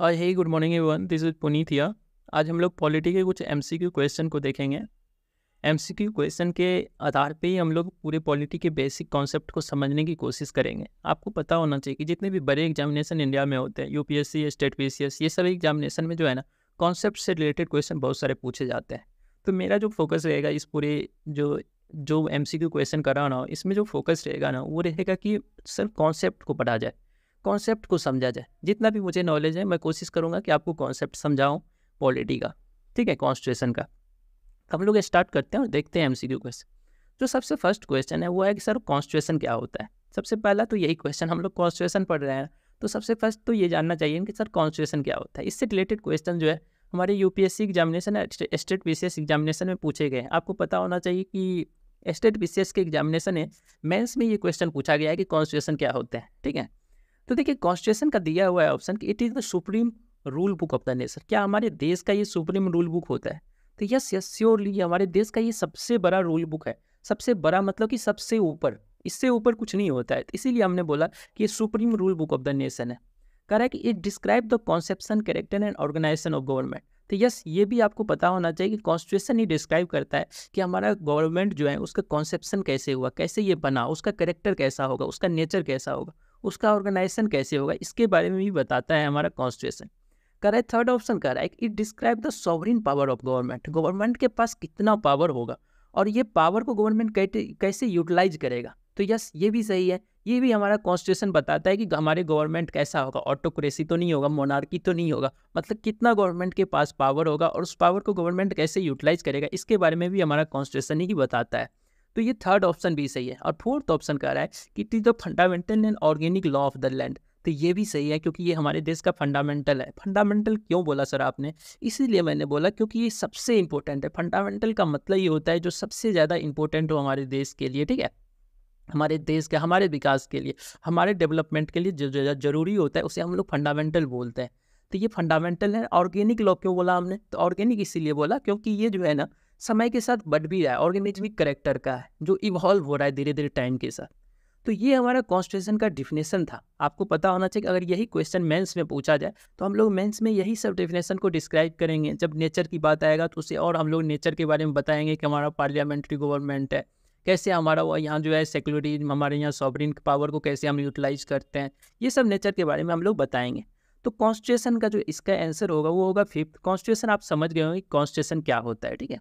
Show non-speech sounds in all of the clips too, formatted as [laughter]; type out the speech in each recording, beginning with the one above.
और hey good morning everyone this is Puneet आज हम लोग पॉलिटी के कुछ क्यू क्वेश्चन को देखेंगे क्यू क्वेश्चन के आधार पे ही हम लोग पूरे पॉलिटी के बेसिक कॉन्सेप्ट को समझने की कोशिश करेंगे आपको पता होना चाहिए कि जितने भी बड़े एग्जामिनेशन इंडिया में होते हैं सी स्टेट पी ये सब एग्जामिनेशन में जो है ना कॉन्सेप्ट से रिलेटेड क्वेश्चन बहुत सारे पूछे जाते हैं तो मेरा जो फोकस रहेगा इस पूरे जो जो एम क्वेश्चन कराना हो इसमें जो फोकस रहेगा ना वो रहेगा कि सर कॉन्सेप्ट को पढ़ा जाए कॉन्सेप्ट को समझा जाए जितना भी मुझे नॉलेज है मैं कोशिश करूँगा कि आपको कॉन्सेप्ट समझाऊँ पॉलिटी का ठीक है कॉन्स्टिट्यूशन का हम लोग स्टार्ट करते हैं और देखते हैं एम सी क्वेश्चन जो सबसे फर्स्ट क्वेश्चन है वो है कि सर कॉन्स्टिट्यूशन क्या होता है सबसे पहला तो यही क्वेश्चन हम लोग कॉन्स्टिट्यूशन पढ़ रहे हैं तो सबसे फर्स्ट तो ये जानना चाहिए कि सर कॉन्स्टिट्यूशन क्या होता है इससे रिलेटेड क्वेश्चन जो है हमारे UPSC examination state PCS examination में पूछे गए आपको पता होना चाहिए कि स्टेट पीसीएस के एग्जामिनेशन है मेंस में ये क्वेश्चन पूछा गया है कि कॉन्स्टिट्यूशन क्या होता है ठीक है तो देखिए कॉन्स्टिट्यूशन का दिया हुआ है ऑप्शन कि it is the supreme rule book of the nation क्या हमारे देश का ये सुप्रीम रूल बुक होता है तो यस यस श्योरली हमारे देश का ये सबसे बड़ा रूल बुक है सबसे बड़ा मतलब कि सबसे ऊपर इससे ऊपर कुछ नहीं होता है इसीलिए हमने बोला कि ये supreme rule book of the nation है कह रहा है कि it describe the conception character and organization of government तो यस ये भी आपको पता होना चाहिए कि कॉन्स्टिट्यूशन ही डिस्क्राइब करता है कि हमारा गवर्नमेंट जो है उसका कॉन्सेप्शन कैसे हुआ कैसे ये बना उसका करेक्टर कैसा होगा उसका नेचर कैसा होगा उसका ऑर्गेनाइजेशन कैसे होगा इसके बारे में भी बताता है हमारा कॉन्स्टिट्यूशन कह रहा है थर्ड ऑप्शन कह रहा है it describe the sovereign power of government government के पास कितना पावर होगा और ये पावर को गवर्नमेंट कैसे यूटिलाइज करेगा तो यस ये भी सही है ये भी हमारा कॉन्स्टिट्यूशन बताता है कि हमारे गवर्नमेंट कैसा होगा ऑटोक्रेसी तो नहीं होगा मोनार्की तो नहीं होगा मतलब कितना गवर्नमेंट के पास पावर होगा और उस पावर को गवर्नमेंट कैसे यूटिलाइज करेगा इसके बारे में भी हमारा कॉन्स्टिट्यूशन ही बताता है तो ये थर्ड ऑप्शन भी सही है और फोर्थ ऑप्शन कह रहा है कि it is the fundamental and organic law of the land तो ये भी सही है क्योंकि ये हमारे देश का फंडामेंटल है फंडामेंटल क्यों बोला सर आपने इसीलिए मैंने बोला क्योंकि ये सबसे इंपॉर्टेंट है फंडामेंटल का मतलब ये होता है जो सबसे ज़्यादा इंपॉर्टेंट हो हमारे देश के लिए ठीक है हमारे देश के हमारे विकास के लिए हमारे डेवलपमेंट के लिए जो ज्यादा जरूरी होता है उसे हम लोग फंडामेंटल बोलते हैं तो ये फंडामेंटल है ऑर्गेनिक लॉ क्यों बोला हमने तो ऑर्गेनिक इसीलिए बोला क्योंकि ये जो है ना समय के साथ बढ़ भी रहा है ऑर्गेनिजमिक करेक्टर का है जो इवॉल्व हो रहा है धीरे धीरे टाइम के साथ तो ये हमारा कॉन्स्टिट्यूशन का डिफिनेशन था आपको पता होना चाहिए कि अगर यही क्वेश्चन मेंस में पूछा जाए तो हम लोग मेंस में यही सब डिफिनेशन को डिस्क्राइब करेंगे जब नेचर की बात आएगा तो उसे और हम लोग नेचर के बारे में बताएंगे कि हमारा पार्लियामेंट्री गवर्नमेंट है कैसे हमारा वो यहाँ जो है सेक्युलरी हमारे यहाँ सॉबरिन पावर को कैसे हम यूटिलाइज करते हैं ये सब नेचर के बारे में हम लोग बताएंगे तो कॉन्स्टिट्यूशन का जो इसका आंसर होगा वो होगा फिफ्थ कॉन्स्टिट्यूशन आप समझ गए होंगे कॉन्स्टिट्यूशन क्या होता है ठीक है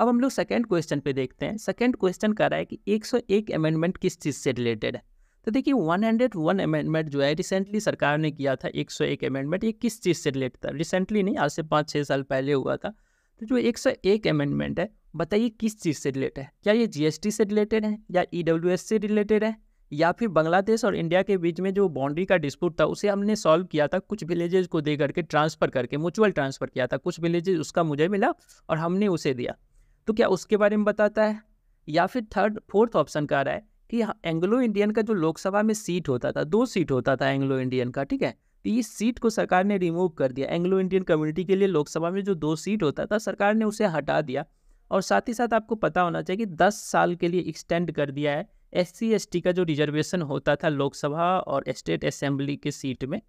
अब हम लोग सेकेंड क्वेश्चन पे देखते हैं सेकेंड क्वेश्चन कह रहा है कि 101 अमेंडमेंट किस चीज़ से रिलेटेड है तो देखिए 101 अमेंडमेंट जो है रिसेंटली सरकार ने किया था 101 अमेंडमेंट ये किस चीज़ से रिलेटेड था रिसेंटली नहीं आज से पाँच छः साल पहले हुआ था तो जो 101 अमेंडमेंट है बताइए किस चीज़ से रिलेटेड है क्या ये जी से रिलेटेड है या ई e से रिलेटेड है या फिर बांग्लादेश और इंडिया के बीच में जो बाउंड्री का डिस्प्यूट था उसे हमने सॉल्व किया था कुछ विलेजेस को दे करके ट्रांसफ़र करके म्यूचुअल ट्रांसफ़र किया था कुछ विलेजेस उसका मुझे मिला और हमने उसे दिया तो क्या उसके बारे में बताता है या फिर थर्ड फोर्थ ऑप्शन का आ रहा है कि एंग्लो इंडियन का जो लोकसभा में सीट होता था दो सीट होता था एंग्लो इंडियन का ठीक है तो इस सीट को सरकार ने रिमूव कर दिया एंग्लो इंडियन कम्युनिटी के लिए लोकसभा में जो दो सीट होता था सरकार ने उसे हटा दिया और साथ ही साथ आपको पता होना चाहिए कि दस साल के लिए एक्सटेंड कर दिया है एस सी का जो रिजर्वेशन होता था लोकसभा और स्टेट असेंबली के सीट में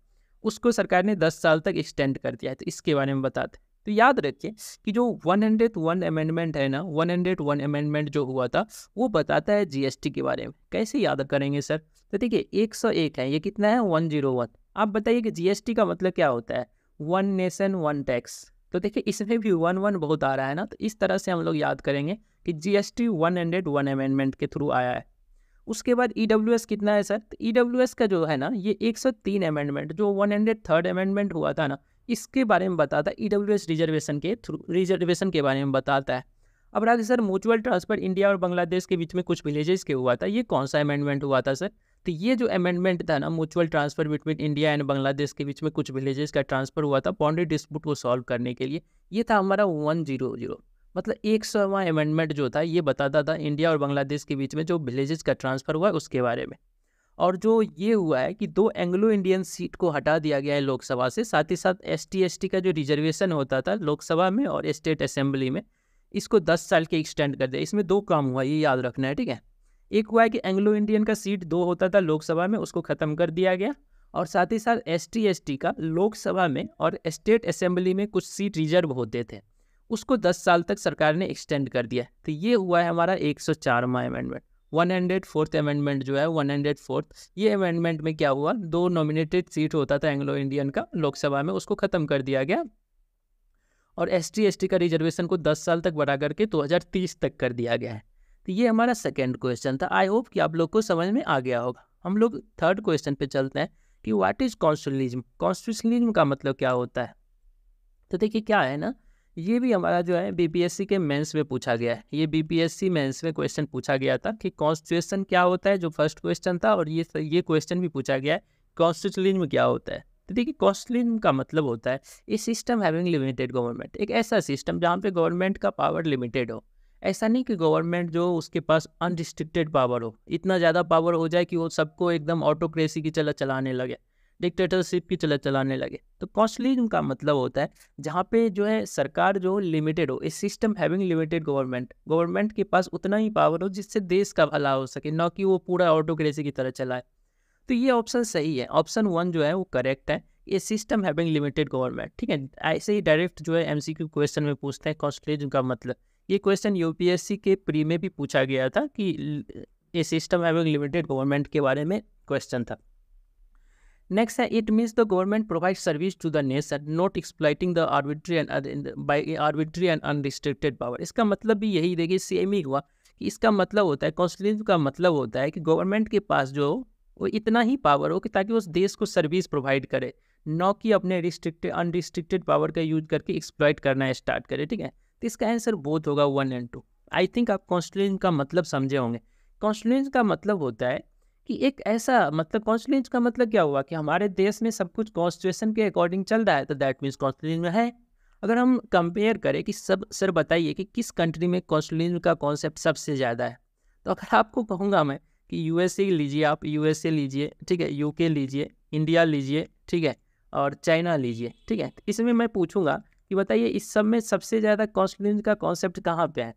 उसको सरकार ने दस साल तक एक्सटेंड कर दिया है तो इसके बारे में बताते हैं तो याद रखिए कि जो वन हंड्रेड वन अमेंडमेंट है ना वन हंड्रेड वन अमेंडमेंट जो हुआ था वो बताता है जीएसटी के बारे में कैसे याद करेंगे सर तो देखिए एक सौ एक है ये कितना है वन जीरो वन आप बताइए कि जीएसटी का मतलब क्या होता है वन नेशन वन टैक्स तो देखिए इसमें भी वन वन बहुत आ रहा है ना तो इस तरह से हम लोग याद करेंगे कि T one hundred one amendment के थ्रू आया है उसके बाद ई e कितना है सर तो ई e का जो है ना ये तीन अमेंडमेंट जो वन हंड्रेड अमेंडमेंट हुआ था ना इसके बारे में बताता है ई e रिजर्वेशन के थ्रू रिजर्वेशन के बारे में बताता है अब रहा सर म्यूचुअल ट्रांसफर इंडिया और बांग्लादेश के बीच में कुछ विलेजेस के हुआ था ये कौन सा अमेंडमेंट हुआ था सर तो ये जो अमेंडमेंट था ना mutual transfer between India and Bangladesh के बीच में कुछ विलेजेस का ट्रांसफर हुआ था बाउंड्री डिस्प्यूट को सॉल्व करने के लिए ये था हमारा वन जीरो जीरो मतलब एक सौवा अमेंडमेंट जो था ये बताता था इंडिया और बांग्लादेश के बीच में जो विलेजेस का ट्रांसफर हुआ है उसके बारे में और जो ये हुआ है कि दो एंग्लो इंडियन सीट को हटा दिया गया है लोकसभा से साथ ही साथ एस टी का जो रिजर्वेशन होता था लोकसभा में और स्टेट असेंबली में इसको दस साल के एक्सटेंड कर दिया इसमें दो काम हुआ ये याद रखना है ठीक है एक हुआ है कि एंग्लो इंडियन का सीट दो होता था लोकसभा में उसको ख़त्म कर दिया गया और साथ ही साथ एस टी का लोकसभा में और स्टेट असेंबली में कुछ सीट रिजर्व होते थे उसको 10 साल तक सरकार ने एक्सटेंड कर दिया तो ये हुआ है हमारा एक सौ amendment one hundred fourth amendment जो है वन हंड्रेड फोर्थ ये अमेंडमेंट में क्या हुआ दो नॉमिनेटेड सीट होता था एंग्लो इंडियन का लोकसभा में उसको ख़त्म कर दिया गया और एस टी का रिजर्वेशन को दस साल तक बढ़ा करके दो हज़ार तीस तक कर दिया गया है तो ये हमारा सेकेंड क्वेश्चन था आई होप कि आप लोग को समझ में आ गया होगा हम लोग थर्ड क्वेश्चन पे चलते हैं कि व्हाट इज़ कॉन्स्टिट्यूशनलिज्म कॉन्स्टिट्यूशनलिज्म का मतलब क्या होता है तो देखिए क्या है ना ये भी हमारा जो है बीपीएससी के मेंस में पूछा गया है ये बीपीएससी मेंस में क्वेश्चन पूछा गया था कि कॉन्स्टिट्यूशन क्या होता है जो फर्स्ट क्वेश्चन था और ये ये क्वेश्चन भी पूछा गया है में क्या होता है तो देखिए कॉन्स्टिट्यूशनिज्म का मतलब होता है a system having limited government एक ऐसा सिस्टम जहाँ पर गवर्नमेंट का पावर लिमिटेड हो ऐसा नहीं कि गवर्नमेंट जो उसके पास अनरिस्ट्रिक्टेड पावर हो इतना ज़्यादा पावर हो जाए कि वो सबको एकदम ऑटोक्रेसी की चला चलाने लगे डिक्टेटरशिप की चला चलाने लगे तो कॉस्टलिज्म का मतलब होता है जहाँ पे जो है सरकार जो लिमिटेड हो a system having limited government government के पास उतना ही पावर हो जिससे देश का भला हो सके ना कि वो पूरा ऑटोक्रेसी की तरह चलाए तो ये ऑप्शन सही है ऑप्शन वन जो है वो करेक्ट है ये सिस्टम हैविंग लिमिटेड गवर्नमेंट ठीक है ऐसे ही डायरेक्ट जो है एमसीक्यू क्वेश्चन में पूछते हैं कॉस्टलिज्म का मतलब ये क्वेश्चन यूपीएससी के प्री में भी पूछा गया था कि ये सिस्टम हैविंग लिमिटेड गवर्नमेंट के बारे में क्वेश्चन था Next, it means the government provides service to the nation, not exploiting the arbitrary and uh, by arbitrary and unrestricted power. इसका मतलब भी यही देखिए सेम ही हुआ कि इसका मतलब होता है कॉन्स्टिट्यूशन का मतलब होता है कि गवर्नमेंट के पास जो वो इतना ही पावर हो कि ताकि उस देश को सर्विस प्रोवाइड करे न कि अपने रिस्ट्रिक्टेड अनरिस्ट्रिक्टेड पावर का यूज करके एक्सप्लॉयट करना स्टार्ट करे ठीक है तो इसका आंसर बोथ होगा one and two I think आप कॉन्स्टिट्यूशन का मतलब समझे होंगे कॉन्स्टिट्यूशन का मतलब होता है कि एक ऐसा मतलब कॉन्स्टिट्यूंस का मतलब क्या हुआ कि हमारे देश में सब कुछ कॉन्स्टिट्यूशन के अकॉर्डिंग चल रहा है तो दैट मीन्स कॉन्स्टिट्यूशन में है अगर हम कंपेयर करें कि सब सर बताइए कि किस कंट्री में कॉन्स्टिट्यूशन का कॉन्सेप्ट सबसे ज़्यादा है तो अगर आपको कहूँगा मैं कि यू लीजिए आप यू लीजिए ठीक है यू लीजिए इंडिया लीजिए ठीक है और चाइना लीजिए ठीक है इसमें मैं पूछूंगा कि बताइए इस सब में सबसे ज़्यादा कॉन्स्टिट्यूंस का कॉन्सेप्ट कहाँ पे है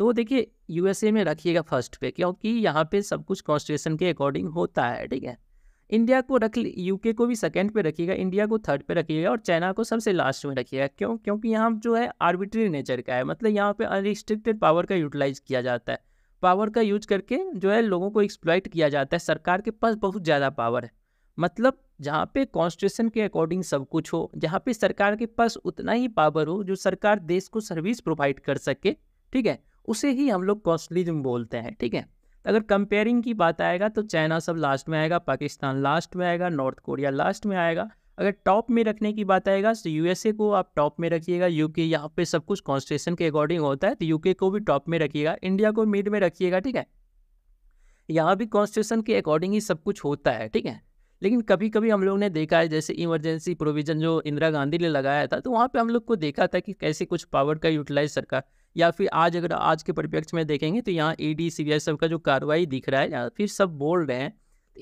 तो देखिए यूएसए में रखिएगा फर्स्ट पे क्योंकि यहाँ पे सब कुछ कॉन्स्टिट्यूशन के अकॉर्डिंग होता है ठीक है इंडिया को रख यूके को भी सेकंड पे रखिएगा इंडिया को थर्ड पे रखिएगा और चाइना को सबसे लास्ट में रखिएगा क्यों क्योंकि यहाँ जो है आर्बिट्री नेचर का है मतलब यहाँ पे अनरिस्ट्रिक्टेड पावर का यूटिलाइज किया जाता है पावर का यूज करके जो है लोगों को एक्सप्लाइट किया जाता है सरकार के पास बहुत ज़्यादा पावर है मतलब जहाँ पे कॉन्स्टिट्यूशन के अकॉर्डिंग सब कुछ हो जहाँ पे सरकार के पास उतना ही पावर हो जो सरकार देश को सर्विस प्रोवाइड कर सके ठीक है उसे ही हम लोग कॉस्टलिज्म बोलते हैं ठीक है अगर कंपेयरिंग की बात आएगा तो चाइना सब लास्ट में आएगा पाकिस्तान लास्ट में आएगा नॉर्थ कोरिया लास्ट में आएगा अगर टॉप में रखने की बात आएगा तो यूएसए को आप टॉप में रखिएगा यूके यहाँ पे सब कुछ कॉन्स्टिट्यूशन के अकॉर्डिंग होता है तो यूके को भी टॉप में रखिएगा इंडिया को मिड में रखिएगा ठीक है यहाँ भी कॉन्स्टिट्यूशन के अकॉर्डिंग ही सब कुछ होता है ठीक है लेकिन कभी कभी हम लोग ने देखा है जैसे इमरजेंसी प्रोविजन जो इंदिरा गांधी ने लगाया था तो वहाँ पे हम लोग को देखा था कि कैसे कुछ पावर का यूटिलाइज सरकार या फिर आज अगर आज के परिप्रेक्ष्य में देखेंगे तो यहाँ ई ईडी सब का जो कार्रवाई दिख रहा है या फिर सब बोल रहे हैं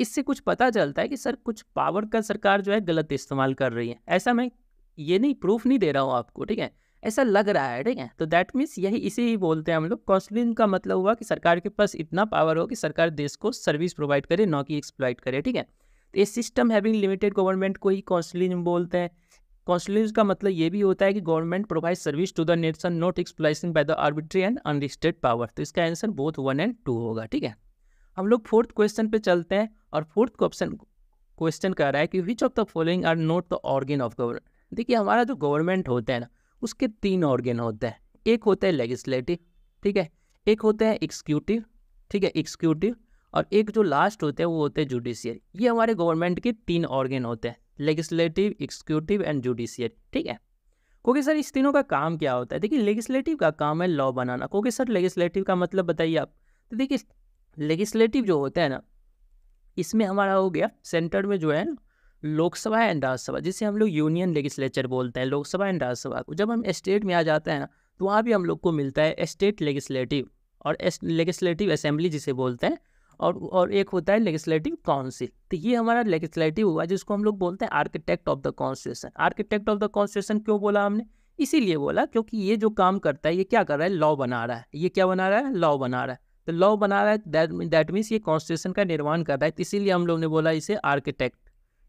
इससे कुछ पता चलता है कि सर कुछ पावर का सरकार जो है गलत इस्तेमाल कर रही है ऐसा मैं ये नहीं प्रूफ नहीं दे रहा हूँ आपको ठीक है ऐसा लग रहा है ठीक है तो दैट मीन्स यही इसे ही बोलते हैं हम लोग काउंसलिंग का मतलब हुआ कि सरकार के पास इतना पावर हो कि सरकार देश को सर्विस प्रोवाइड करे ना कि एक्सप्लाइट करे ठीक है तो ये सिस्टम हैविंग लिमिटेड गवर्नमेंट को ही काउंसलिंग बोलते हैं कॉन्स्टिट्यूशन का मतलब ये भी होता है कि government provide service to the nation not exercising by the arbitrary and unlisted power तो इसका answer both one and two होगा ठीक है हम लोग फोर्थ क्वेश्चन पे चलते हैं और फोर्थ क्वेश्चन क्वेश्चन कह रहा है कि which of the following are not the organ of government देखिए हमारा जो गवर्नमेंट होता है ना उसके तीन ऑर्गेन होते हैं एक होता है लेजिस्लेटिव ठीक है एक होता है एक्सक्यूटिव ठीक है एक्सक्यूटिव और एक जो लास्ट होते हैं वो होते हैं जुडिशियरी ये हमारे गवर्नमेंट के तीन ऑर्गेन होते हैं लेजिस्लेटिव एग्जीक्यूटिव एंड जुडिशियर ठीक है क्योंकि सर इस तीनों का काम क्या होता है देखिए लेजिस्लेटिव का काम है लॉ बनाना क्योंकि सर लेजिस्लेटिव का मतलब बताइए आप तो देखिए लेजिस्लेटिव जो होता है ना इसमें हमारा हो गया सेंटर में जो है ना लोकसभा एंड राज्यसभा जिसे हम लोग यूनियन लेजिस्लेचर बोलते हैं लोकसभा एंड राज्यसभा को जब हम स्टेट में आ जाते हैं ना तो वहाँ भी हम लोग को मिलता है स्टेट लेजिस्लेटिव और लेजिस्लेटिव असेंबली जिसे बोलते हैं और और एक होता है लेजिस्लेटिव काउंसिल तो ये हमारा लेजिस्लेटिव हुआ जिसको हम लोग बोलते हैं architect of the constitution architect of the constitution क्यों बोला हमने इसीलिए बोला क्योंकि ये जो काम करता है ये क्या कर रहा है लॉ बना रहा है ये क्या बना रहा है लॉ बना रहा है तो लॉ बना रहा है दैट मीन्स ये कॉन्स्टिट्यूशन का निर्माण कर रहा है तो इसीलिए हम लोग ने बोला इसे आर्किटेक्ट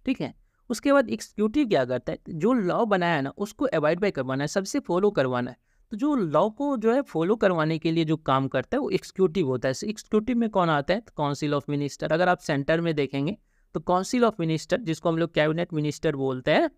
ठीक है उसके बाद एक्सिक्यूटिव क्या करता है जो लॉ बनाया है ना उसको अवॉइड बाई करवाना है सबसे फॉलो करवाना है तो जो लॉ को जो है फॉलो करवाने के लिए जो काम करता है वो एक्सिक्यूटिव होता है एक्सिक्यूटिव में कौन आता है तो काउंसिल ऑफ मिनिस्टर अगर आप सेंटर में देखेंगे तो काउंसिल ऑफ मिनिस्टर जिसको हम लोग कैबिनेट मिनिस्टर बोलते हैं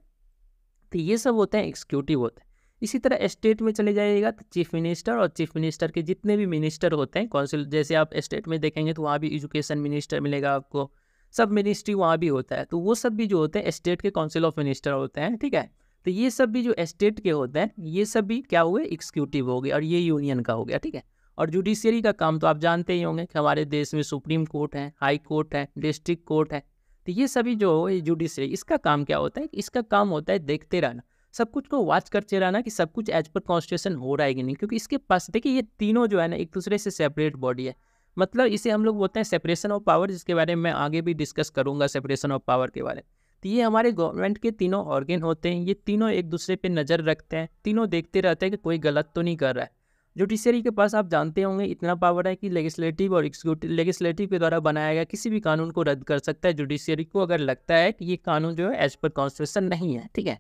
तो ये सब होते हैं एक्सिक्यूटिव होते हैं इसी तरह स्टेट में चले जाइएगा तो चीफ मिनिस्टर और चीफ मिनिस्टर के जितने भी मिनिस्टर होते हैं काउंसिल जैसे आप स्टेट में देखेंगे तो वहाँ भी एजुकेशन मिनिस्टर मिलेगा आपको सब मिनिस्ट्री वहाँ भी होता है तो वो सब भी जो होते हैं स्टेट के काउंसिल ऑफ मिनिस्टर होते हैं ठीक है तो ये सब भी जो एस्टेट के होते हैं ये सब भी क्या हुए एक्सिक्यूटिव हो गए और ये यूनियन का हो गया ठीक है और जुडिशियरी का काम तो आप जानते ही होंगे कि हमारे देश में सुप्रीम कोर्ट है हाई कोर्ट है डिस्ट्रिक्ट कोर्ट है तो ये सभी जो ये जुडिशरी इसका काम क्या होता है इसका काम होता है देखते रहना सब कुछ को वॉच करते रहना कि सब कुछ एज पर कॉन्स्टिट्यूशन हो रहा है कि नहीं क्योंकि इसके पास देखिए ये तीनों जो है ना एक दूसरे से सेपरेट बॉडी है मतलब इसे हम लोग बोलते हैं सेपरेशन ऑफ पावर जिसके बारे में मैं आगे भी डिस्कस करूंगा सेपरेशन ऑफ पावर के बारे में तो ये हमारे गवर्नमेंट के तीनों ऑर्गेन होते हैं ये तीनों एक दूसरे पे नज़र रखते हैं तीनों देखते रहते हैं कि कोई गलत तो नहीं कर रहा है जुडिशरी के पास आप जानते होंगे इतना पावर है कि लेगिस्लेटिव और एग्जीक्यूटिव लेगिस्लेटिव के द्वारा बनाया गया किसी भी कानून को रद्द कर सकता है जुडिशियरी को अगर लगता है कि ये कानून जो है एज पर कॉन्स्टिट्यूशन नहीं है ठीक है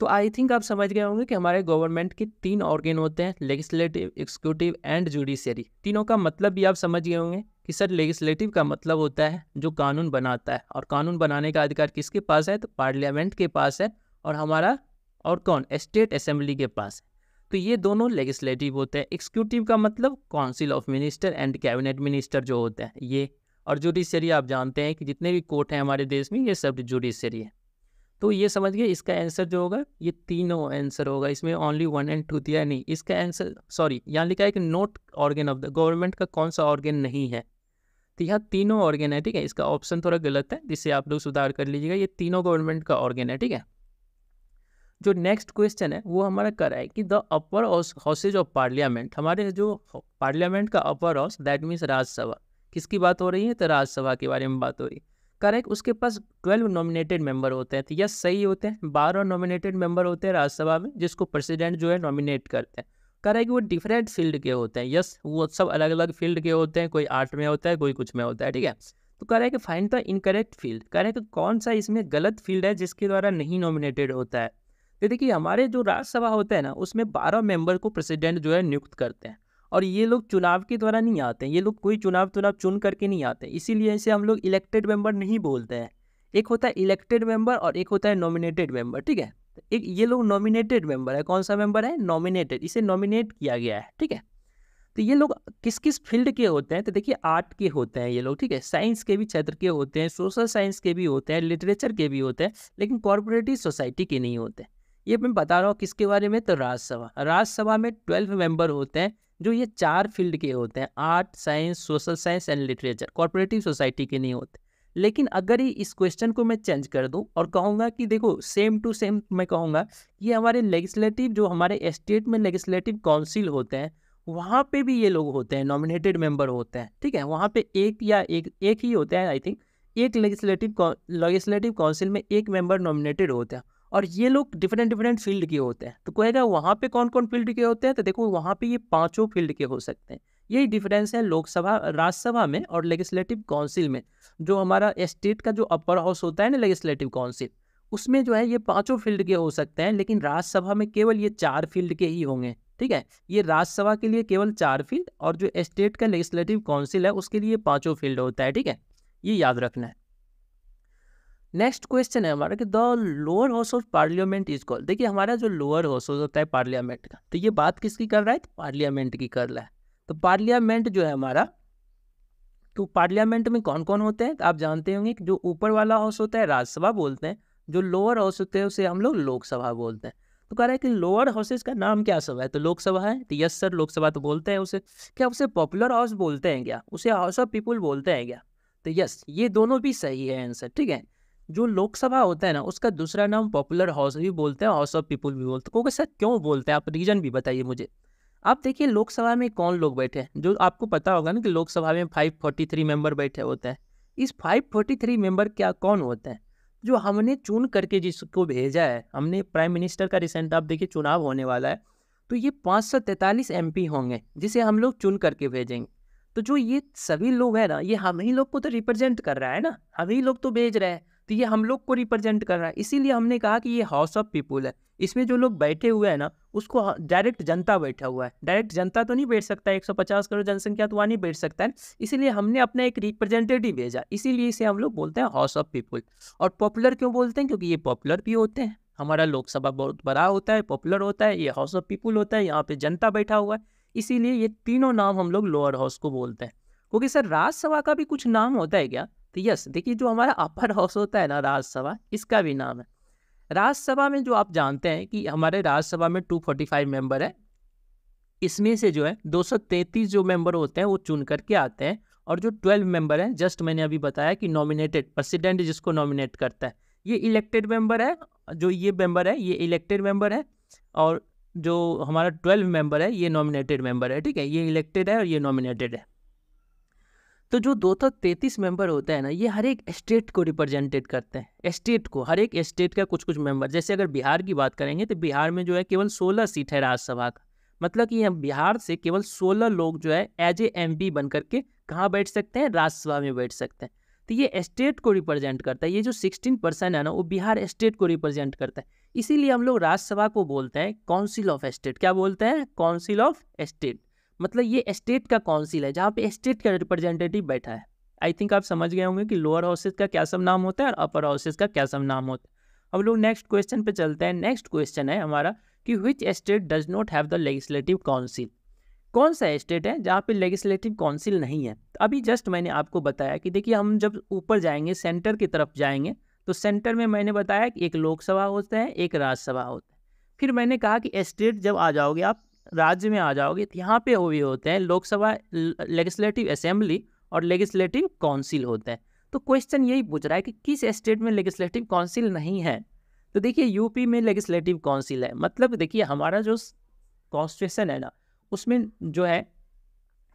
तो आई थिंक आप समझ गए होंगे कि हमारे गवर्नमेंट के तीन ऑर्गेन होते हैं लेजिस्टिव एग्जीक्यूटिव एंड जुडिशियरी तीनों का मतलब भी आप समझ गए होंगे कि सर लेजिस्टिव का मतलब होता है जो कानून बनाता है और कानून बनाने का अधिकार किसके पास है तो पार्लियामेंट के पास है और हमारा और कौन स्टेट असेंबली के पास है तो ये दोनों लेजिस्टिव होते हैं एक्सिक्यूटिव का मतलब council of minister and cabinet minister जो होते हैं ये और जुडिशरी आप जानते हैं कि जितने भी कोर्ट हैं हमारे देश में ये सब जुडिशरी है तो ये समझ गए इसका आंसर जो होगा ये तीनों आंसर होगा इसमें ओनली वन एंड टू दिया नहीं इसका आंसर सॉरी यहाँ लिखा है कि not organ of the government का कौन सा ऑर्गेन नहीं है तो यहाँ तीनों ऑर्गेन है ठीक है इसका ऑप्शन थोड़ा गलत है जिससे आप लोग सुधार कर लीजिएगा ये तीनों गवर्नमेंट का ऑर्गेन है ठीक है जो नेक्स्ट क्वेश्चन है वो हमारा कर रहा है कि the upper houses of parliament हमारे जो पार्लियामेंट का upper house that means Rajya Sabha किसकी बात हो रही है तो राज्यसभा के बारे में बात हो रही है करेक्ट उसके पास ट्वेल्व नॉमिनेटेड मेंबर होते हैं तो यस सही होते हैं बारह नॉमिनेटेड मेंबर होते हैं राज्यसभा में जिसको प्रेसिडेंट जो है नॉमिनेट करते हैं करेक्ट वो डिफरेंट फील्ड के होते हैं यस वो सब अलग अलग फील्ड के होते हैं कोई आर्ट में होता है कोई कुछ में होता है ठीक है तो करेक्ट फाइन द तो इनकरेक्ट फील्ड करेक्ट तो कौन सा इसमें गलत फील्ड है जिसके द्वारा नहीं नॉमिनेटेड होता है तो देखिए हमारे जो राज्यसभा होते हैं ना उसमें बारह मेंबर को प्रेसिडेंट जो है नियुक्त करते हैं और ये लोग चुनाव के द्वारा नहीं आते हैं ये लोग कोई चुनाव चुनाव तो चुन करके नहीं आते इसीलिए इसे हम लोग इलेक्टेड मेंबर नहीं बोलते हैं एक होता है इलेक्टेड मेंबर और एक होता है नॉमिनेटेड मेंबर ठीक है तो एक ये लोग नॉमिनेटेड मेंबर है कौन सा मेंबर है नॉमिनेटेड इसे नॉमिनेट किया गया है ठीक है तो ये लोग किस किस फील्ड के होते हैं तो देखिए आर्ट के होते हैं ये लोग ठीक है साइंस के भी क्षेत्र के होते हैं सोशल साइंस के भी होते हैं लिटरेचर के भी होते हैं लेकिन कॉरपोरेटिव सोसाइटी के नहीं होते ये मैं बता रहा हूँ किसके बारे में तो राज्यसभा राज्यसभा में ट्वेल्व मेंबर होते हैं जो ये चार फील्ड के होते हैं art science social science and literature cooperative society के नहीं होते लेकिन अगर ही इस क्वेश्चन को मैं चेंज कर दूं और कहूँगा कि देखो सेम टू सेम मैं कहूँगा कि हमारे लेजिस्टिव जो हमारे स्टेट में लेजिस्टिव काउंसिल होते हैं वहाँ पे भी ये लोग होते हैं नॉमिनेटेड मेंबर होते हैं ठीक है वहाँ पे एक या एक एक ही होता है आई थिंक एक लेजिस्टिव लेजिस्लेटिव काउंसिल में एक मेंबर नॉमिनेटेड होता है और ये लोग डिफरेंट डिफरेंट फील्ड के होते हैं तो कहेगा वहाँ पे कौन कौन फील्ड के होते हैं तो देखो वहाँ पे ये पांचों फील्ड के हो सकते हैं यही डिफरेंस है लोकसभा राज्यसभा में और लेगिस्लेटिव काउंसिल में जो हमारा स्टेट का जो अपर हाउस होता है ना लेजिस्टिव काउंसिल उसमें जो है ये पाँचों फील्ड के हो सकते हैं लेकिन राज्यसभा में केवल ये चार फील्ड के ही होंगे ठीक है ये राज्यसभा के लिए केवल चार फील्ड और जो स्टेट का लेजिस्टिव काउंसिल है उसके लिए पाँचों फील्ड होता है ठीक है ये याद रखना है नेक्स्ट क्वेश्चन है हमारा कि the lower house of parliament is called देखिए हमारा जो लोअर हाउस होता है पार्लियामेंट का तो ये बात किसकी कर रहा है पार्लियामेंट की कर रहा है तो पार्लियामेंट जो है हमारा तो पार्लियामेंट में कौन कौन होते हैं तो आप जानते होंगे कि जो ऊपर वाला हाउस होता है राज्यसभा बोलते हैं जो लोअर हाउस होते हैं उसे हम लोग लोकसभा बोलते हैं तो कह रहा है कि लोअर हाउसेज का नाम क्या सब है तो लोकसभा है तो यस सर लोकसभा तो बोलते हैं उसे क्या उसे पॉपुलर हाउस बोलते हैं क्या उसे हाउस ऑफ पीपुल बोलते हैं क्या तो यस ये दोनों भी सही है आंसर ठीक है जो लोकसभा होता है ना उसका दूसरा नाम पॉपुलर हाउस भी बोलते हैं हाउस ऑफ पीपुल भी बोलते हैं सर क्यों बोलते हैं आप रीजन भी बताइए मुझे आप देखिए लोकसभा में कौन लोग बैठे हैं जो आपको पता होगा ना कि लोकसभा में फाइव फोर्टी थ्री मेंबर बैठे होते हैं इस फाइव फोर्टी थ्री मेंबर क्या कौन होते हैं जो हमने चुन करके जिसको भेजा है हमने प्राइम मिनिस्टर का रिसेंट आप देखिए चुनाव होने वाला है तो ये पाँच सौ तैंतालीस एम होंगे जिसे हम लोग चुन करके भेजेंगे तो जो ये सभी लोग हैं ना ये हम ही लोग को तो रिप्रेजेंट कर रहा है ना हम ही लोग तो भेज रहे हैं तो ये हम लोग को रिप्रेजेंट कर रहा है इसीलिए हमने कहा कि ये हाउस ऑफ पीपुल है इसमें जो लोग बैठे हुए हैं ना उसको डायरेक्ट हाँ, जनता बैठा हुआ है डायरेक्ट जनता तो नहीं बैठ सकता है पचास करोड़ जनसंख्या तो वहाँ नहीं बैठ सकता है इसीलिए हमने अपना एक रिप्रेजेंटेटिव भेजा इसीलिए इसे हम लोग बोलते हैं हाउस ऑफ पीपुल और पॉपुलर क्यों बोलते हैं क्योंकि ये पॉपुलर भी होते हैं हमारा लोकसभा बहुत बड़ा होता है पॉपुलर होता है ये हाउस ऑफ पीपुल होता है यहाँ पे जनता बैठा हुआ है इसीलिए ये तीनों नाम हम लोग लोअर हाउस को बोलते हैं क्योंकि सर राज्यसभा का भी कुछ नाम होता है क्या तो यस देखिए जो हमारा अपर [laughs] हाउस होता है ना राज्यसभा इसका भी नाम है राज्यसभा में जो आप जानते हैं कि हमारे राज्यसभा में 245 मेंबर है इसमें से जो है 233 जो मेंबर होते हैं वो चुन करके आते हैं और जो 12 मेंबर हैं जस्ट मैंने अभी बताया कि नॉमिनेटेड प्रेसिडेंट जिसको नॉमिनेट करता है ये इलेक्टेड मेंबर है जो ये मेंबर है ये इलेक्टेड मेंबर है और जो हमारा ट्वेल्व मेंबर है ये नॉमिनेटेड मेंबर है ठीक है ये इलेक्टेड है और ये नॉमिनेटेड है तो जो दो सौ तैंतीस मेंबर होते हैं ना ये हर एक स्टेट को रिप्रेजेंटेट करते हैं स्टेट को हर एक स्टेट का कुछ कुछ मेंबर जैसे अगर बिहार की बात करेंगे तो बिहार में जो है केवल सोलह सीट है राज्यसभा का मतलब कि हम बिहार से केवल सोलह लोग जो है एज ए एम बन करके कहाँ बैठ सकते हैं राज्यसभा में बैठ सकते हैं तो ये स्टेट को रिप्रेजेंट करता है ये जो सिक्सटीन परसेंट है ना वो बिहार स्टेट को रिप्रेजेंट करता है इसीलिए हम लोग राज्यसभा को बोलते हैं काउंसिल ऑफ स्टेट क्या बोलते हैं काउंसिल ऑफ स्टेट मतलब ये स्टेट का काउंसिल है जहाँ पे स्टेट का रिप्रेजेंटेटिव बैठा है आई थिंक आप समझ गए होंगे कि लोअर हाउसेज का क्या सब नाम होता है और अपर हाउसेज का क्या सब नाम होता है अब लोग नेक्स्ट क्वेश्चन पे चलते हैं नेक्स्ट क्वेश्चन है हमारा कि which state does not have the legislative council कौन सा स्टेट है जहाँ पे लेगिस्लेटिव काउंसिल नहीं है तो अभी जस्ट मैंने आपको बताया कि देखिए हम जब ऊपर जाएंगे सेंटर की तरफ जाएंगे तो सेंटर में मैंने बताया कि एक लोकसभा होता है एक राज्यसभा होता है फिर मैंने कहा कि स्टेट जब आ जाओगे आप राज्य में आ जाओगे तो यहाँ पे हुए होते हैं लोकसभा लेजिस्लेटिव असेंबली और लेजिस्टिव काउंसिल होते हैं तो क्वेश्चन यही पूछ रहा है कि किस स्टेट में लेजिस्टिव काउंसिल नहीं है तो देखिए यूपी में लेजिस्टिव काउंसिल है मतलब देखिए हमारा जो कॉन्स्टिट्यूशन है ना उसमें जो है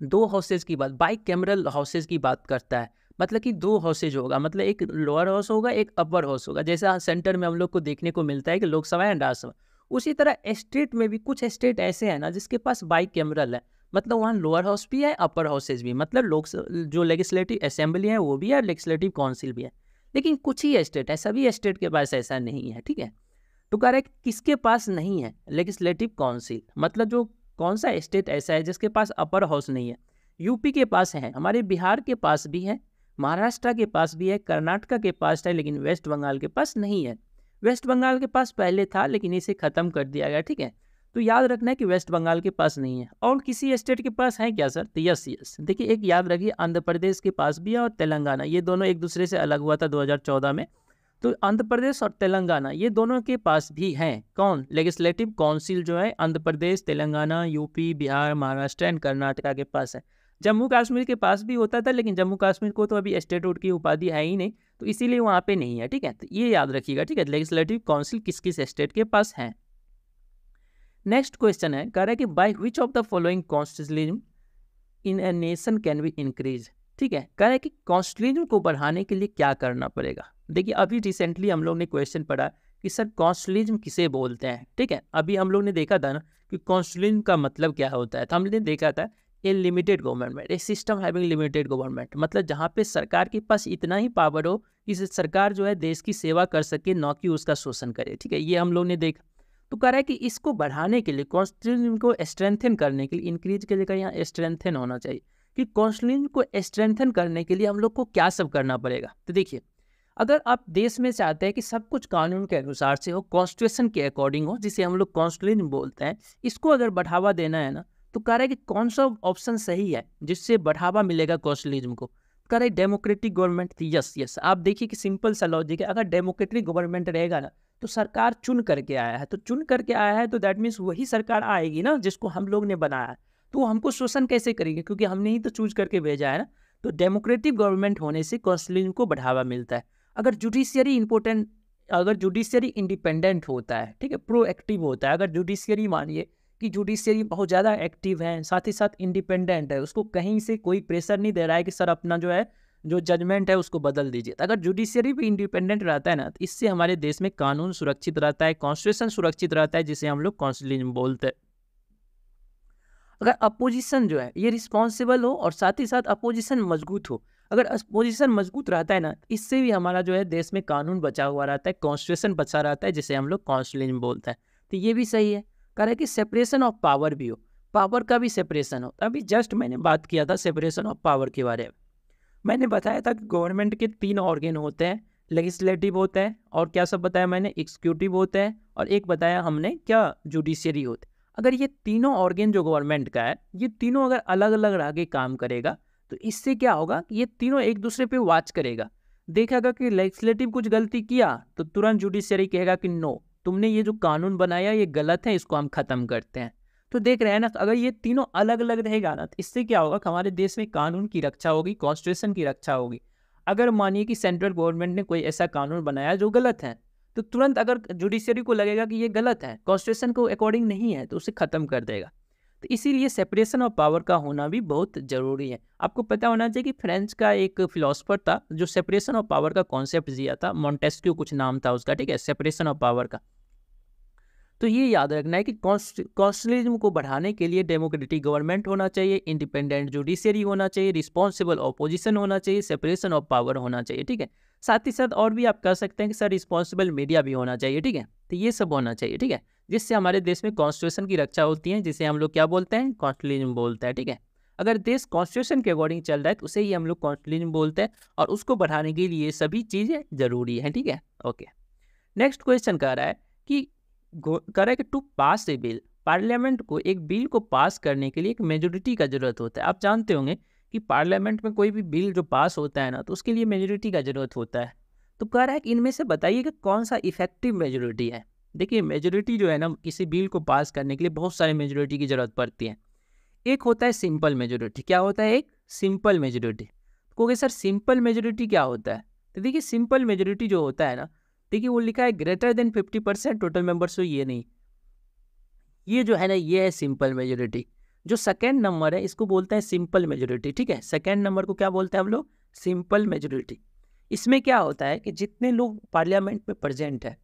दो हाउसेज की बात बाई कैमरल हाउसेज की बात करता है मतलब कि दो हाउसेज होगा मतलब एक लोअर हाउस होगा एक अपर हाउस होगा जैसा सेंटर में हम लोग को देखने को मिलता है कि लोकसभा एंड राज्यसभा उसी तरह एस्टेट में भी कुछ एस्टेट ऐसे हैं ना जिसके पास बाई कैमरल है मतलब वहाँ लोअर हाउस भी है अपर हाउसेज भी मतलब लोग जो लेगिस्लेटिव असेंबली है वो भी है लेगिस्लेटिव काउंसिल भी है लेकिन कुछ ही स्टेट है सभी स्टेट के पास ऐसा नहीं है ठीक है तो कह रहे किसके पास नहीं है लेगिस्लेटिव काउंसिल मतलब जो कौन सा स्टेट ऐसा है जिसके पास अपर हाउस नहीं है यूपी के पास है हमारे बिहार के पास भी है महाराष्ट्र के पास भी है कर्नाटका के पास है लेकिन वेस्ट बंगाल के पास नहीं है वेस्ट बंगाल के पास पहले था लेकिन इसे ख़त्म कर दिया गया ठीक है तो याद रखना है कि वेस्ट बंगाल के पास नहीं है और किसी स्टेट के पास है क्या सर तो यस यस देखिए एक याद रखिए आंध्र प्रदेश के पास भी है और तेलंगाना ये दोनों एक दूसरे से अलग हुआ था 2014 में तो आंध्र प्रदेश और तेलंगाना ये दोनों के पास भी हैं कौन लेगिस्लेटिव काउंसिल जो है आंध्र प्रदेश तेलंगाना यूपी बिहार महाराष्ट्र एंड कर्नाटका के पास है जम्मू कश्मीर के पास भी होता था लेकिन जम्मू कश्मीर को तो अभी स्टेट रोड की उपाधि है ही नहीं तो इसीलिए वहाँ पे नहीं है ठीक है तो ये याद रखिएगा ठीक है लेजिस्लेटिव काउंसिल किस किस स्टेट के पास है नेक्स्ट क्वेश्चन है कह रहे हैं कि by which of the following constitutionalism in a nation can be increase ठीक है कह रहे हैं कि कॉन्स्टिटलिज्म को बढ़ाने के लिए क्या करना पड़ेगा देखिए अभी रिसेंटली हम लोग ने क्वेश्चन पढ़ा कि सर कॉन्स्टलिज्म किसे बोलते हैं ठीक है अभी हम लोग ने देखा था ना कि कॉन्स्टलिज्म का मतलब क्या होता है तो हमने देखा था a limited government a system having limited government मतलब जहाँ पे सरकार के पास इतना ही पावर हो कि सरकार जो है देश की सेवा कर सके न कि उसका शोषण करे ठीक है ये हम लोग ने देखा तो कह रहा है कि इसको बढ़ाने के लिए कॉन्स्टिट्यूशन को स्ट्रेंथन करने के लिए इंक्रीज के लिए यहाँ स्ट्रेंथन होना चाहिए कि कॉन्स्टिट्यूशन को स्ट्रेंथन करने के लिए हम लोग को क्या सब करना पड़ेगा तो देखिए अगर आप देश में चाहते हैं कि सब कुछ कानून के अनुसार से हो कॉन्स्टिट्यूशन के अकॉर्डिंग हो जिसे हम लोग कॉन्स्टिट्यूशन बोलते हैं इसको अगर बढ़ावा देना है ना तो कह रहे हैं कि कौन सा ऑप्शन सही है जिससे बढ़ावा मिलेगा कौशलिज्म को तो कह रहे डेमोक्रेटिक गवर्नमेंट थी यस यस आप देखिए कि सिंपल सा लॉजिक है अगर डेमोक्रेटिक गवर्नमेंट रहेगा ना तो सरकार चुन करके आया है तो चुन करके आया है तो दैट मीन्स वही सरकार आएगी ना जिसको हम लोग ने बनाया है तो हमको शोषण कैसे करेंगे क्योंकि हमने ही तो चूज करके भेजा है ना तो डेमोक्रेटिक गवर्नमेंट होने से कौशलिज्म को बढ़ावा मिलता है अगर जुडिशियरी इंपोर्टेंट अगर जुडिशियरी इंडिपेंडेंट होता है ठीक है प्रोएक्टिव होता है अगर जुडिशियरी मानिए कि जुडिशियरी बहुत ज़्यादा एक्टिव है साथ ही साथ इंडिपेंडेंट है उसको कहीं से कोई प्रेशर नहीं दे रहा है कि सर अपना जो है जो जजमेंट है उसको बदल दीजिए तो अगर जुडिशियरी भी इंडिपेंडेंट रहता है ना तो इससे हमारे देश में कानून सुरक्षित रहता है कॉन्स्टिट्यूशन सुरक्षित रहता है जिसे हम लोग कॉन्स्टिट्यूशन बोलते हैं अगर अपोजिशन जो है ये रिस्पॉन्सिबल हो और साथ ही साथ अपोजिशन मजबूत हो अगर अपोजिशन मजबूत रहता है ना तो इससे भी हमारा जो है देश में कानून बचा हुआ रहता है कॉन्स्टिट्यूशन बचा रहता है जिसे हम लोग कॉन्स्टिट्यूशन बोलते हैं तो ये भी सही है कह कि सेपरेशन ऑफ पावर भी हो पावर का भी सेपरेशन हो अभी जस्ट मैंने बात किया था सेपरेशन ऑफ पावर के बारे में मैंने बताया था कि गवर्नमेंट के तीन ऑर्गेन होते हैं लेजिस्लेटिव होते हैं और क्या सब बताया मैंने एक्सिक्यूटिव होते हैं और एक बताया हमने क्या जुडिशियरी होते अगर ये तीनों ऑर्गेन जो गवर्नमेंट का है ये तीनों अगर अलग अलग रह के काम करेगा तो इससे क्या होगा कि ये तीनों एक दूसरे पे वॉच करेगा देखेगा कि लेजिस्लेटिव कुछ गलती किया तो तुरंत जुडिशियरी कहेगा कि नो तुमने ये जो कानून बनाया ये गलत है इसको हम ख़त्म करते हैं तो देख रहे हैं ना अगर ये तीनों अलग अलग रहेगा ना तो इससे क्या होगा हमारे देश में कानून की रक्षा होगी कॉन्स्टिट्यूशन की रक्षा होगी अगर मानिए कि सेंट्रल गवर्नमेंट ने कोई ऐसा कानून बनाया जो गलत है तो तुरंत अगर जुडिशरी को लगेगा कि ये गलत है कॉन्स्टिट्यूशन को अकॉर्डिंग नहीं है तो उसे ख़त्म कर देगा तो इसीलिए सेपरेशन ऑफ पावर का होना भी बहुत ज़रूरी है आपको पता होना चाहिए कि फ्रेंच का एक फिलोसफर था जो सेपरेशन ऑफ पावर का कॉन्सेप्ट दिया था मॉन्टेस्क्यू कुछ नाम था उसका ठीक है सेपरेशन ऑफ पावर का तो ये याद रखना है कि कॉन्स्टलिज्म को बढ़ाने के लिए डेमोक्रेटिक गवर्नमेंट होना चाहिए इंडिपेंडेंट जुडिशियरी होना चाहिए रिस्पॉन्सिबल ऑपोजिशन होना चाहिए सेपरेशन ऑफ पावर होना चाहिए ठीक है साथ ही साथ और भी आप कह सकते हैं कि सर रिस्पॉन्सिबल मीडिया भी होना चाहिए ठीक है तो ये सब होना चाहिए ठीक है जिससे हमारे देश में कॉन्स्टिट्यूशन की रक्षा होती है जिसे हम लोग क्या बोलते हैं कॉन्स्टलिज्म बोलते हैं ठीक है अगर देश कॉन्स्टिट्यूशन के अकॉर्डिंग चल रहा है तो उसे ही हम लोग कॉन्स्टिट्यूशन बोलते हैं और उसको बढ़ाने के लिए सभी चीज़ें जरूरी हैं ठीक है ओके नेक्स्ट क्वेश्चन कह रहा है कि कि to pass a bill parliament को एक बिल को पास करने के लिए एक मेजोरिटी का जरूरत होता है आप जानते होंगे कि पार्लियामेंट में कोई भी बिल जो पास होता है ना तो उसके लिए मेजोरिटी का जरूरत होता है तो कह रहा है कि इनमें से बताइए कि कौन सा इफेक्टिव मेजोरिटी है देखिए मेजोरिटी जो है ना किसी बिल को पास करने के लिए बहुत सारे मेजोरिटी की ज़रूरत पड़ती है एक होता है सिंपल मेजोरिटी क्या होता है एक सिंपल मेजोरिटी तो कहोगे सर सिंपल मेजोरिटी क्या होता है तो देखिए सिंपल मेजोरिटी जो होता है ना देखिए वो लिखा है greater than fifty percent total members हो ये नहीं ये जो है ना ये है सिंपल मेजोरिटी जो सेकेंड नंबर है इसको बोलते हैं सिंपल मेजोरिटी ठीक है सेकेंड नंबर को क्या बोलते हैं हम लोग सिंपल मेजोरिटी इसमें क्या होता है कि जितने लोग पार्लियामेंट में प्रजेंट है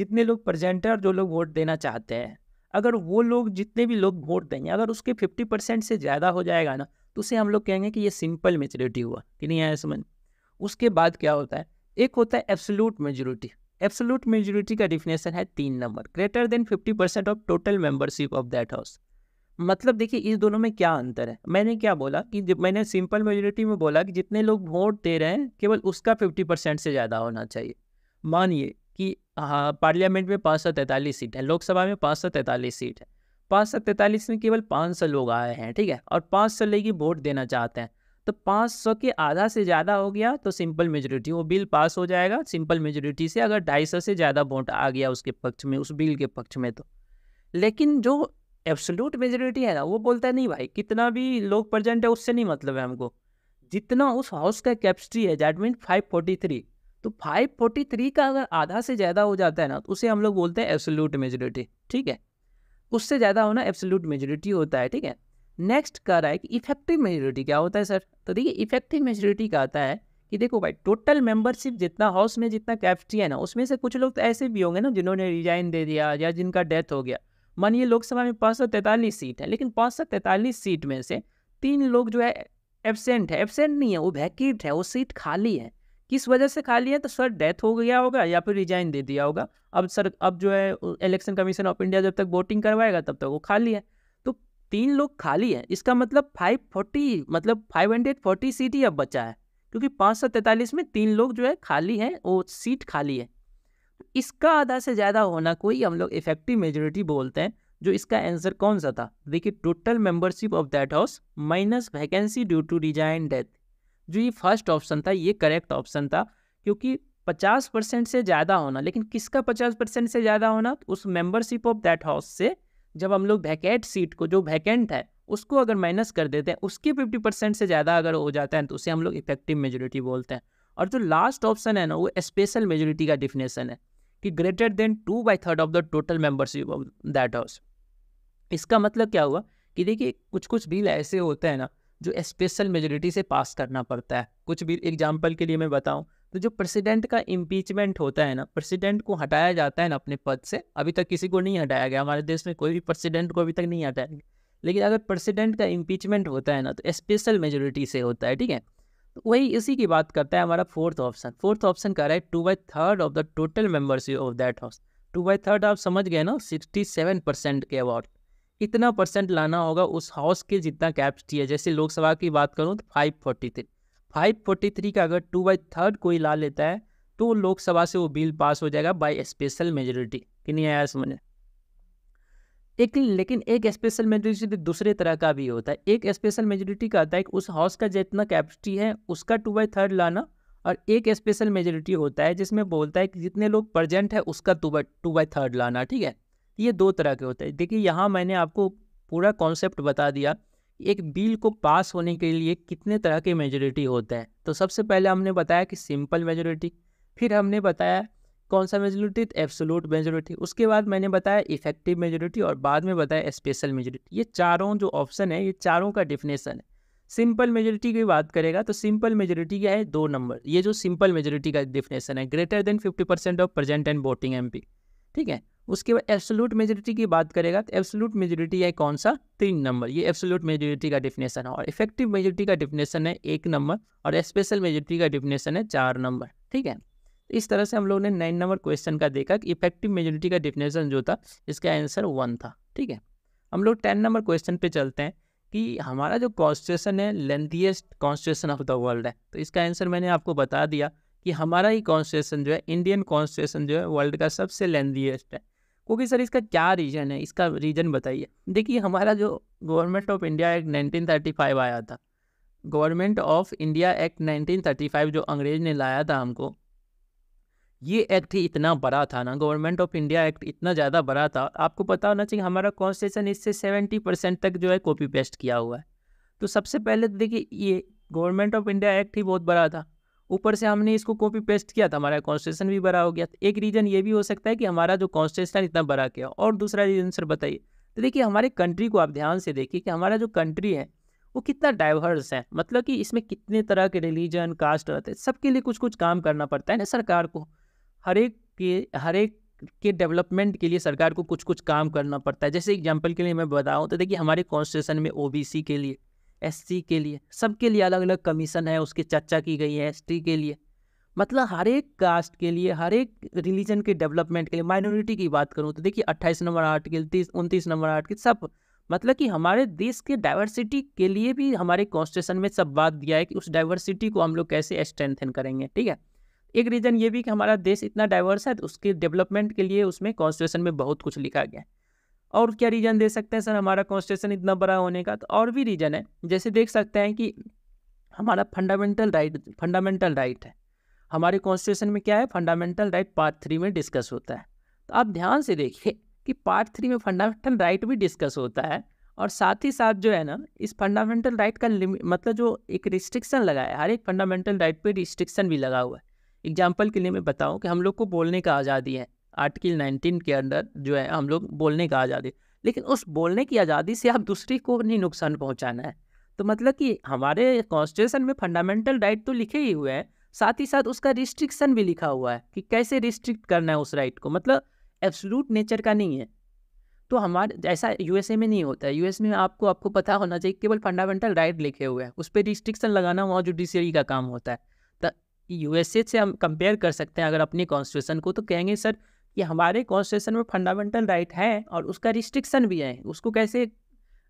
जितने लोग प्रजेंट है और जो लोग वोट देना चाहते हैं अगर वो लोग जितने भी लोग वोट देंगे अगर उसके फिफ्टी परसेंट से ज़्यादा हो जाएगा ना तो उसे हम लोग कहेंगे कि ये सिंपल मेजोरिटी हुआ कि नहीं आया समझ उसके बाद क्या होता है एक होता है एब्सोलूट मेजोरिटी एब्सोलूट मेजोरिटी का डिफिनेशन है तीन number greater than fifty percent of total membership of that house मतलब देखिए इस दोनों में क्या अंतर है मैंने क्या बोला कि जब मैंने सिंपल मेजोरिटी में बोला कि जितने लोग वोट दे रहे हैं केवल उसका फिफ्टी परसेंट से ज़्यादा होना चाहिए मानिए कि हाँ पार्लियामेंट में पाँच सौ तैंतालीस सीट है लोकसभा में पाँच सौ तैंतालीस सीट है पाँच सौ तैंतालीस में केवल पाँच सौ लोग आए हैं ठीक है और पाँच सौ लेगी वोट देना चाहते हैं तो 500 के आधा से ज़्यादा हो गया तो सिंपल मेजोरिटी वो बिल पास हो जाएगा सिंपल मेजोरिटी से अगर सौ से ज़्यादा वोट आ गया उसके पक्ष में उस बिल के पक्ष में तो लेकिन जो एब्सोल्यूट मेजोरिटी है ना वो बोलता है नहीं भाई कितना भी लोग प्रजेंट है उससे नहीं मतलब है हमको जितना उस हाउस का कैपेसिटी है दैट मीन थ्री तो थ्री का अगर आधा से ज़्यादा हो जाता है ना तो उसे हम लोग बोलते हैं एब्सोल्यूट मेजोरिटी ठीक है उससे ज़्यादा होना एब्सोल्यूट मेजोरिटी होता है ठीक है नेक्स्ट कह रहा है कि इफेक्टिव मेजोरिटी क्या होता है सर तो देखिए इफेक्टिव मेजोरिटी का आता है कि देखो भाई टोटल मेंबरशिप जितना हाउस में जितना कैपेसिटी है ना उसमें से कुछ लोग तो ऐसे भी होंगे ना जिन्होंने रिजाइन दे दिया या जिनका डेथ हो गया मानिए लोकसभा में पाँच सौ तैंतालीस सीट है लेकिन पाँच सौ तैंतालीस सीट में से तीन लोग जो है एबसेंट है एबसेंट नहीं है वो वैकेट है वो सीट खाली है किस वजह से खाली है तो सर डेथ हो गया होगा या फिर रिजाइन दे दिया होगा अब सर अब जो है इलेक्शन कमीशन ऑफ इंडिया जब तक वोटिंग करवाएगा तब तक वो खाली है तीन लोग खाली हैं इसका मतलब फाइव फोर्टी मतलब फाइव हंड्रेड फोर्टी सीट ही अब बचा है क्योंकि पाँच सौ तैंतालीस में तीन लोग जो है खाली हैं वो सीट खाली है तो इसका आधा से ज़्यादा होना कोई हम लोग इफेक्टिव मेजोरिटी बोलते हैं जो इसका आंसर कौन सा था देखिए total membership of that house minus vacancy due to resign death जो ये फर्स्ट ऑप्शन था ये करेक्ट ऑप्शन था क्योंकि 50 परसेंट से ज़्यादा होना लेकिन किसका 50 परसेंट से ज़्यादा होना तो उस मेंबरशिप ऑफ दैट हाउस से जब हम लोग वैकेट सीट को जो वैकेंट है उसको अगर माइनस कर देते हैं उसके फिफ्टी परसेंट से ज़्यादा अगर हो जाता है तो उसे हम लोग इफेक्टिव मेजोरिटी बोलते हैं और जो लास्ट ऑप्शन है ना वो स्पेशल मेजोरिटी का डिफिनेशन है कि greater than two by third of the total membership of that house इसका मतलब क्या हुआ कि देखिए कुछ कुछ बिल ऐसे होते हैं ना जो स्पेशल मेजोरिटी से पास करना पड़ता है कुछ बिल एग्जाम्पल के लिए मैं बताऊँ तो जो प्रेसिडेंट का इम्पीचमेंट होता है ना प्रेसिडेंट को हटाया जाता है ना अपने पद से अभी तक किसी को नहीं हटाया गया हमारे देश में कोई भी प्रेसिडेंट को अभी तक नहीं हटाया गया लेकिन अगर प्रेसिडेंट का इम्पीचमेंट होता है ना तो स्पेशल मेजोरिटी से होता है ठीक है तो वही इसी की बात करता है हमारा फोर्थ ऑप्शन फोर्थ ऑप्शन कह रहा है two by third of the total membership of that house two by third आप समझ गए ना सिक्सटी सेवन परसेंट के अवार्ड इतना परसेंट लाना होगा उस हाउस के जितना कैपेसिटी है जैसे लोकसभा की बात करूँ तो फाइव फोर्टी थ्री 543 का अगर टू बाई थर्ड कोई ला लेता है तो लोकसभा से वो बिल पास हो जाएगा बाय स्पेशल मेजोरिटी कि नहीं आया समझ एक लेकिन एक स्पेशल मेजोरिटी तो दूसरे तरह का भी होता है एक स्पेशल मेजोरिटी का होता है कि उस हाउस का जितना कैपेसिटी है उसका टू बाई थर्ड लाना और एक स्पेशल मेजोरिटी होता है जिसमें बोलता है कि जितने लोग प्रजेंट है उसका two by two by third लाना ठीक है ये दो तरह के होते हैं देखिए यहाँ मैंने आपको पूरा कॉन्सेप्ट बता दिया एक बिल को पास होने के लिए कितने तरह के मेजोरिटी होते हैं तो सबसे पहले हमने बताया कि सिंपल मेजोरिटी फिर हमने बताया कौन सा मेजोरिटी तो एब्सोलूट मेजोरिटी उसके बाद मैंने बताया इफेक्टिव मेजोरिटी और बाद में बताया स्पेशल मेजोरिटी ये चारों जो ऑप्शन है ये चारों का डिफिनेशन है सिंपल मेजोरिटी की बात करेगा तो सिंपल मेजोरिटी क्या है दो नंबर ये जो सिंपल मेजोरिटी का डिफिनेशन है greater than fifty percent of present and voting एम ठीक है उसके बाद एब्सोलूट मेजोरिटी की बात करेगा तो एब्सोलूट मेजोरिटी है कौन सा तीन नंबर ये एब्सोलूट मेजोरिटी का डिफिनेशन है और इफेक्टिव मेजोरिटी का डिफिनेशन है एक नंबर और स्पेशल मेजोरिटी का डिफिनेशन है चार नंबर ठीक है तो इस तरह से हम लोग ने नाइन नंबर क्वेश्चन का देखा कि इफेक्टिव मेजोरिटी का डिफिनेशन जो था इसका आंसर वन था ठीक है हम लोग टेन नंबर क्वेश्चन पे चलते हैं कि हमारा जो कॉन्स्टिट्यूशन है lengthiest constitution of the world है तो इसका आंसर मैंने आपको बता दिया कि हमारा ही कॉन्स्टिट्यूशन जो है इंडियन कॉन्स्टिट्यूशन जो है वर्ल्ड का सबसे लेंथीएस्ट है ओके सर इसका क्या रीज़न है इसका रीज़न बताइए देखिए हमारा जो government of India act nineteen thirty five आया था government of India act nineteen thirty five जो अंग्रेज़ ने लाया था हमको ये एक्ट ही इतना बड़ा था ना गवर्नमेंट ऑफ इंडिया एक्ट इतना ज़्यादा बड़ा था आपको पता होना चाहिए हमारा कॉन्स्टिट्यूशन इससे सेवेंटी परसेंट तक जो है कॉपी पेस्ट किया हुआ है तो सबसे पहले तो देखिए ये गवर्नमेंट ऑफ इंडिया एक्ट ही बहुत बड़ा था ऊपर से हमने इसको कॉपी पेस्ट किया तो हमारा कॉन्स्टेशन भी बड़ा हो गया तो एक रीज़न ये भी हो सकता है कि हमारा जो कॉन्स्टेशन इतना बड़ा किया और दूसरा रीज़न सर बताइए तो देखिए हमारे कंट्री को आप ध्यान से देखिए कि हमारा जो कंट्री है वो कितना डाइवर्स है मतलब कि इसमें कितने तरह के रिलीजन कास्ट रहते हैं सबके लिए कुछ कुछ काम करना पड़ता है ना सरकार को हर एक के हर एक के डेवलपमेंट के लिए सरकार को कुछ कुछ काम करना पड़ता है जैसे एग्जाम्पल के लिए मैं बताऊँ तो देखिए हमारे कॉन्स्टिट्यूशन में ओ के लिए एससी के लिए सबके लिए अलग अलग कमीशन है उसकी चर्चा की गई है एसटी के लिए मतलब हर एक कास्ट के लिए हर एक रिलीजन के डेवलपमेंट के लिए माइनॉरिटी की बात करूँ तो देखिए अट्ठाईस नंबर आर्टिकल तीस उनतीस नंबर आर्टिकल सब मतलब कि हमारे देश के डाइवर्सिटी के लिए भी हमारे कॉन्स्टिट्यूशन में सब बात दिया है कि उस डाइवर्सिटी को हम लोग कैसे स्ट्रेंथन करेंगे ठीक है एक रीज़न ये भी कि हमारा देश इतना डाइवर्स है तो उसके डेवलपमेंट के लिए उसमें कॉन्स्टिट्यूशन में बहुत कुछ लिखा गया है और क्या रीज़न दे सकते हैं सर हमारा कॉन्स्टिट्यूशन इतना बड़ा होने का तो और भी रीज़न है जैसे देख सकते हैं कि हमारा फंडामेंटल राइट फंडामेंटल राइट है हमारे कॉन्स्टिट्यूशन में क्या है फंडामेंटल राइट पार्ट थ्री में डिस्कस होता है तो आप ध्यान से देखिए कि पार्ट थ्री में फंडामेंटल राइट भी डिस्कस होता है और साथ ही साथ जो है ना इस फंडामेंटल राइट का मतलब जो एक रिस्ट्रिक्शन लगा है हर एक फंडामेंटल राइट पर रिस्ट्रिक्शन भी लगा हुआ है एग्जाम्पल के लिए मैं बताऊँ कि हम लोग को बोलने का आज़ादी है आर्टिकल नाइनटीन के अंदर जो है हम लोग बोलने का आज़ादी लेकिन उस बोलने की आज़ादी से आप दूसरे को नहीं नुकसान पहुँचाना है तो मतलब कि हमारे कॉन्स्टिट्यूशन में फंडामेंटल राइट तो लिखे ही हुए हैं साथ ही साथ उसका रिस्ट्रिक्शन भी लिखा हुआ है कि कैसे रिस्ट्रिक्ट करना है उस राइट को मतलब एब्सलूट नेचर का नहीं है तो हमारे जैसा यूएसए में नहीं होता है यूएस में आपको आपको पता होना चाहिए केवल फंडामेंटल राइट लिखे हुए हैं उस पर रिस्ट्रिक्शन लगाना वहाँ जुडिशरी का काम होता है तो यूएसए से हम कंपेयर कर सकते हैं अगर अपने कॉन्स्टिट्यूशन को तो कहेंगे सर ये हमारे कॉन्स्टिट्यूशन में फंडामेंटल राइट है और उसका रिस्ट्रिक्शन भी है उसको कैसे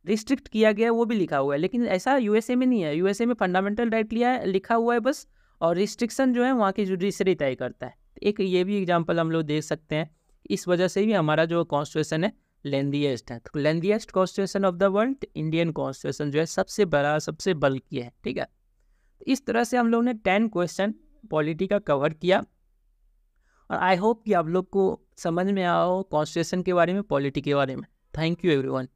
रिस्ट्रिक्ट किया गया वो भी लिखा हुआ है लेकिन ऐसा यूएसए में नहीं है यूएसए में फंडामेंटल राइट लिया है लिखा हुआ है बस और रिस्ट्रिक्शन जो है वहाँ की जुडिशरी तय करता है एक ये भी एग्जाम्पल हम लोग देख सकते हैं इस वजह से भी हमारा जो कॉन्स्टिट्यूशन है लेंदीएस्ट है तो lengthiest constitution of the world Indian constitution जो है सबसे बड़ा सबसे बल्कि है ठीक है तो इस तरह से हम लोग ने टेन क्वेश्चन पॉलिटी का कवर किया और आई होप कि आप लोग को समझ में आओ कॉन्स्टिट्यूशन के बारे में पॉलिटी के बारे में थैंक यू एवरीवन